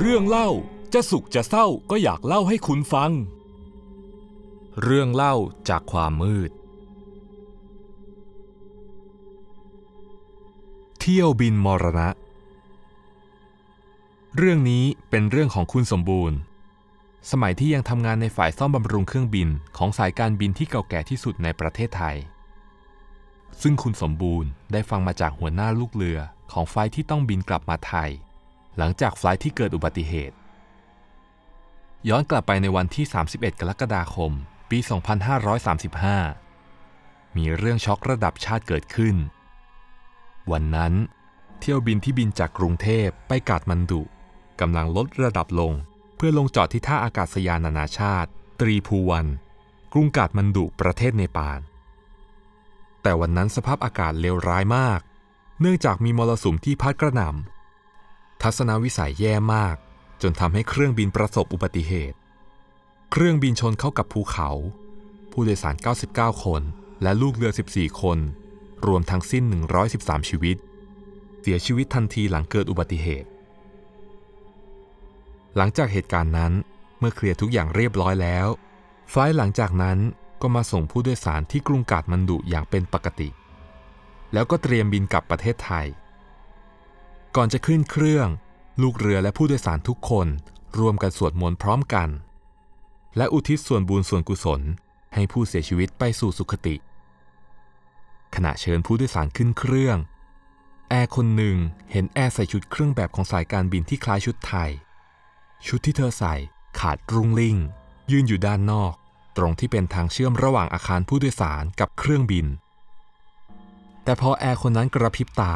เรื่องเล่าจะสุขจะเศร้าก็อยากเล่าให้คุณฟัง เรื่องเล่าจากความมืด เที่ยวบินมรณะ เรื่องนี้เป็นเรื่องของคุณสมบูรณ์ สมัยที่ยังทำงานในฝ่ายซ่อมบำรุงเครื่องบินของสายการบินที่เก่าแก่ที่สุดในประเทศไทย ซึ่งคุณสมบูรณ์ได้ฟังมาจากหัวหน้าลูกเรือของไฟที่ต้องบินกลับมาไทยหลังจากไฟล์ที่เกิดอุบัติเหตุ ย้อนกลับไปในวันที่ 31 กรกฎาคม ปี 2535 มีเรื่องช็อกระดับชาติเกิดขึ้น วันนั้น เที่ยวบินที่บินจากกรุงเทพไปกาดมันดุกำลังลดระดับลง เพื่อลงจอดที่ท่าอากาศยานนานาชาติ ตรีภูวัน กรุงกาดมันดุประเทศเนปาลแต่วันนั้นสภาพอากาศเลวร้ายมาก เนื่องจากมีมรสุมที่พัดกระหน่ำทัศนวิสัยแย่มากจนทำให้เครื่องบินประสบอุบัติเหตุ เครื่องบินชนเข้ากับภูเขา ผู้โดยสาร 99 คนและลูกเรือ 14 คน รวมทั้งสิ้น 113 ชีวิตเสียชีวิตทันทีหลังเกิดอุบัติเหตุ หลังจากเหตุการณ์นั้นเมื่อเคลียร์ทุกอย่างเรียบร้อยแล้ว ไฟล์หลังจากนั้นก็มาส่งผู้โดยสารที่กรุงกาดมันดุอย่างเป็นปกติ แล้วก็เตรียมบินกลับประเทศไทย ก่อนจะขึ้นเครื่องลูกเรือและผู้โดยสารทุกคนรวมกันสวดมนต์พร้อมกัน และอุทิศส่วนบุญส่วนกุศลให้ผู้เสียชีวิตไปสู่สุคติ ขณะเชิญผู้โดยสารขึ้นเครื่อง แอร์คนหนึ่งเห็นแอร์ใส่ชุดเครื่องแบบของสายการบินที่คล้ายชุดไทย ชุดที่เธอใส่ ขาดรุงลิ่ง ยืนอยู่ด้านนอก ตรงที่เป็นทางเชื่อมระหว่างอาคารผู้โดยสารกับเครื่องบิน แต่พอแอร์คนนั้นกระพริบตา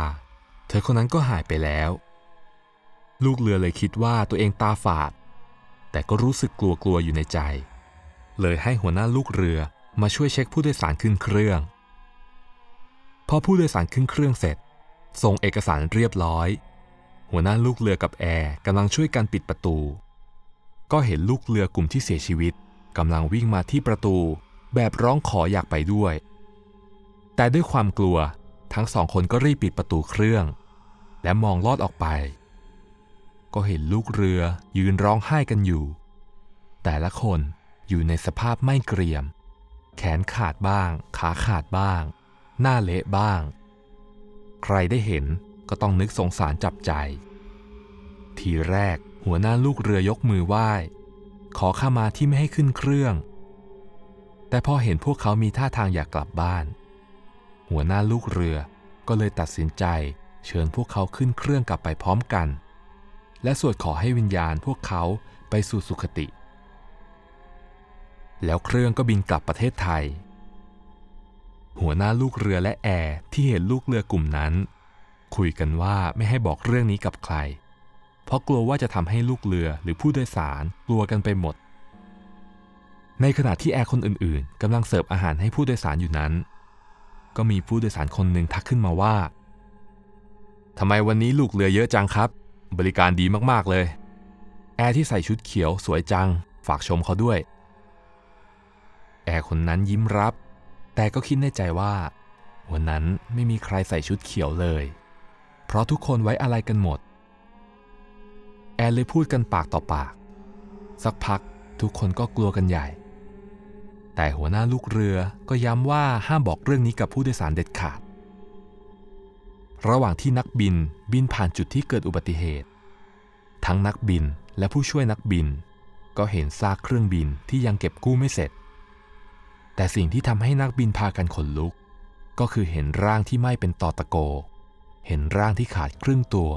เธอคนนั้นก็หายไปแล้วลูกเรือเลยคิดว่าตัวเองตาฝาด แต่ก็รู้สึกกลัวๆอยู่ในใจ เลยให้หัวหน้าลูกเรือมาช่วยเช็คผู้โดยสารขึ้นเครื่อง พอผู้โดยสารขึ้นเครื่องเสร็จ ส่งเอกสารเรียบร้อย หัวหน้าลูกเรือกับแอร์กำลังช่วยกันปิดประตู ก็เห็นลูกเรือกลุ่มที่เสียชีวิตกำลังวิ่งมาที่ประตูแบบร้องขออยากไปด้วย แต่ด้วยความกลัวทั้งสองคนก็รีบปิดประตูเครื่อง และมองลอดออกไปก็เห็นลูกเรือ ยืนร้องไห้กันอยู่ แต่ละคนอยู่ในสภาพไม่เกรียม แขนขาดบ้าง ขาขาดบ้าง หน้าเละบ้าง ใครได้เห็นก็ต้องนึกสงสารจับใจ ทีแรกหัวหน้าลูกเรือยกมือไหว้ ขอข้ามาที่ไม่ให้ขึ้นเครื่อง แต่พอเห็นพวกเขามีท่าทางอยากกลับบ้าน หัวหน้าลูกเรือก็เลยตัดสินใจ เชิญพวกเขาขึ้นเครื่องกลับไปพร้อมกันและสวดขอให้วิญญาณพวกเขาไปสู่สุคติ แล้วเครื่องก็บินกลับประเทศไทย หัวหน้าลูกเรือและแอร์ที่เห็นลูกเรือกลุ่มนั้น คุยกันว่าไม่ให้บอกเรื่องนี้กับใคร เพราะกลัวว่าจะทำให้ลูกเรือหรือผู้โดยสารกลัวกันไปหมด ในขณะที่แอร์คนอื่นๆ กำลังเสิร์ฟอาหารให้ผู้โดยสารอยู่นั้น ก็มีผู้โดยสารคนหนึ่งทักขึ้นมาว่าทำไมวันนี้ลูกเรือเยอะจังครับบริการดีมากๆ เลย แอร์ที่ใส่ชุดเขียวสวยจัง ฝากชมเขาด้วย แอร์คนนั้นยิ้มรับ แต่ก็คิดในใจว่าวันนั้นไม่มีใครใส่ชุดเขียวเลย เพราะทุกคนไว้อะไรกันหมด แอร์เลยพูดกันปากต่อปาก สักพักทุกคนก็กลัวกันใหญ่ แต่หัวหน้าลูกเรือก็ย้ำว่าห้ามบอกเรื่องนี้กับผู้โดยสารเด็ดขาดระหว่างที่นักบินบินผ่านจุดที่เกิดอุบัติเหตุ ทั้งนักบินและผู้ช่วยนักบิน ก็เห็นซากเครื่องบินที่ยังเก็บกู้ไม่เสร็จ แต่สิ่งที่ทำให้นักบินพากันขนลุก ก็คือเห็นร่างที่ไม่เป็นตอตะโก เห็นร่างที่ขาดครึ่งตัว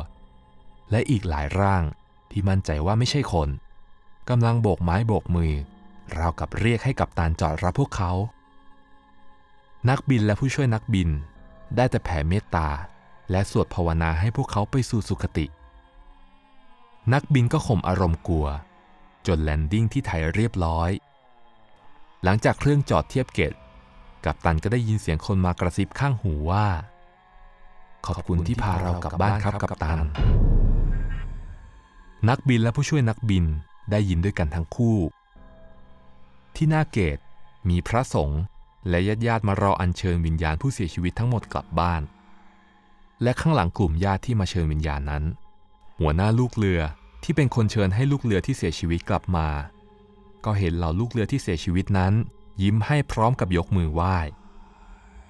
และอีกหลายร่างที่มั่นใจว่าไม่ใช่คน กำลังโบกไม้โบกมือ ราวกับเรียกให้กับตานจอดรับพวกเขา นักบินและผู้ช่วยนักบินได้แต่แผ่เมตตาและสวดภาวนาให้พวกเขาไปสู่สุคติ นักบินก็ข่มอารมณ์กลัวจนแลนดิ้งที่ไทยเรียบร้อย หลังจากเครื่องจอดเทียบเกต กัปตันก็ได้ยินเสียงคนมากระซิบข้างหูว่า ขอบคุณที่พาเรากลับบ้านครับกัปตัน นักบินและผู้ช่วยนักบินได้ยินด้วยกันทั้งคู่ ที่หน้าเกต มีพระสงฆ์และญาติญาติมารออัญเชิญวิญญาณผู้เสียชีวิตทั้งหมดกลับบ้านและข้างหลังกลุ่มญาติที่มาเชิญวิญญาณนั้น หัวหน้าลูกเรือที่เป็นคนเชิญให้ลูกเรือที่เสียชีวิตกลับมา ก็เห็นเหล่าลูกเรือที่เสียชีวิตนั้น ยิ้มให้พร้อมกับยกมือไหว้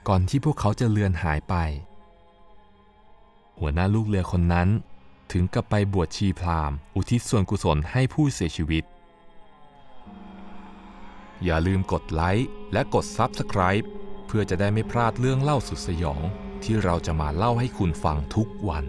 ก่อนที่พวกเขาจะเลือนหายไป หัวหน้าลูกเรือคนนั้น ถึงกับไปบวชชีพราหมณ์อุทิศส่วนกุศลให้ผู้เสียชีวิต อย่าลืมกดไลค์และกด Subscribe เพื่อจะได้ไม่พลาดเรื่องเล่าสุดสยองที่เราจะมาเล่าให้คุณฟังทุกวัน